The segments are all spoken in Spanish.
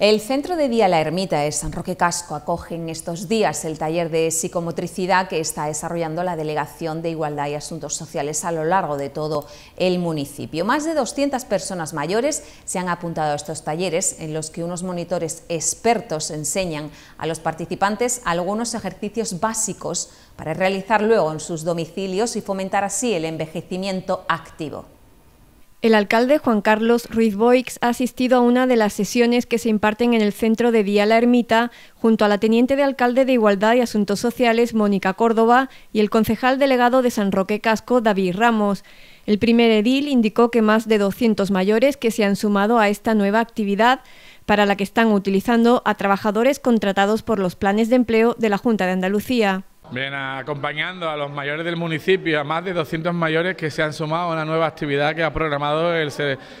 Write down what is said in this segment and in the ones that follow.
El Centro de Día La Ermita de San Roque Casco acoge en estos días el taller de psicomotricidad que está desarrollando la Delegación de Igualdad y Asuntos Sociales a lo largo de todo el municipio. Más de 200 personas mayores se han apuntado a estos talleres en los que unos monitores expertos enseñan a los participantes algunos ejercicios básicos para realizar luego en sus domicilios y fomentar así el envejecimiento activo. El alcalde Juan Carlos Ruiz Boix ha asistido a una de las sesiones que se imparten en el centro de Día La Ermita, junto a la teniente de alcalde de Igualdad y Asuntos Sociales, Mónica Córdoba, y el concejal delegado de San Roque Casco, David Ramos. El primer edil indicó que más de 200 mayores que se han sumado a esta nueva actividad, para la que están utilizando a trabajadores contratados por los planes de empleo de la Junta de Andalucía. Bien, acompañando a los mayores del municipio, a más de 200 mayores que se han sumado a una nueva actividad que ha programado eh,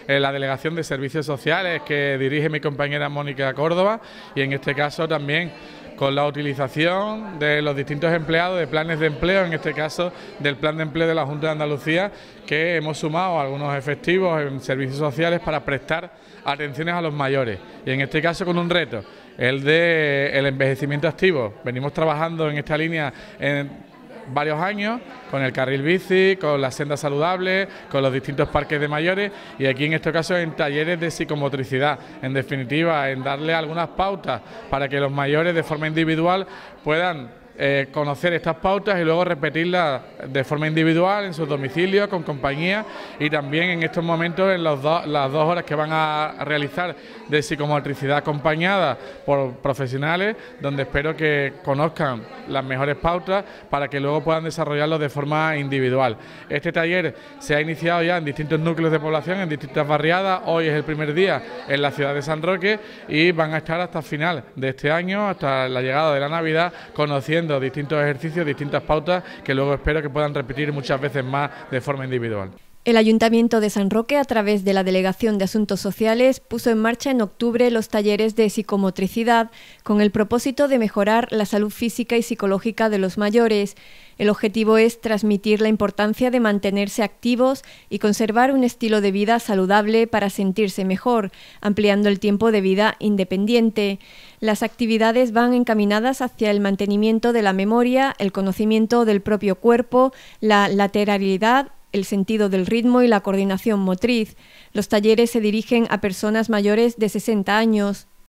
la Delegación de Servicios Sociales que dirige mi compañera Mónica Córdoba y en este caso también con la utilización de los distintos empleados de planes de empleo, en este caso del plan de empleo de la Junta de Andalucía, que hemos sumado algunos efectivos en servicios sociales para prestar atenciones a los mayores. Y en este caso con un reto, el de el envejecimiento activo. Venimos trabajando en esta línea en varios años con el carril bici, con las sendas saludables, con los distintos parques de mayores y aquí en este caso en talleres de psicomotricidad, en definitiva, en darle algunas pautas para que los mayores de forma individual puedan eh, conocer estas pautas y luego repetirlas de forma individual en sus domicilios, con compañía y también en estos momentos en los las dos horas que van a realizar de psicomotricidad acompañada por profesionales, donde espero que conozcan las mejores pautas para que luego puedan desarrollarlos de forma individual. Este taller se ha iniciado ya en distintos núcleos de población, en distintas barriadas, hoy es el primer día en la ciudad de San Roque y van a estar hasta el final de este año, hasta la llegada de la Navidad, conociendo distintos ejercicios, distintas pautas que luego espero que puedan repetir muchas veces más de forma individual. El Ayuntamiento de San Roque, a través de la Delegación de Asuntos Sociales, puso en marcha en octubre los talleres de psicomotricidad con el propósito de mejorar la salud física y psicológica de los mayores. El objetivo es transmitir la importancia de mantenerse activos y conservar un estilo de vida saludable para sentirse mejor, ampliando el tiempo de vida independiente. Las actividades van encaminadas hacia el mantenimiento de la memoria, el conocimiento del propio cuerpo, la lateralidad el sentido del ritmo y la coordinación motriz. Los talleres se dirigen a personas mayores de 60 años,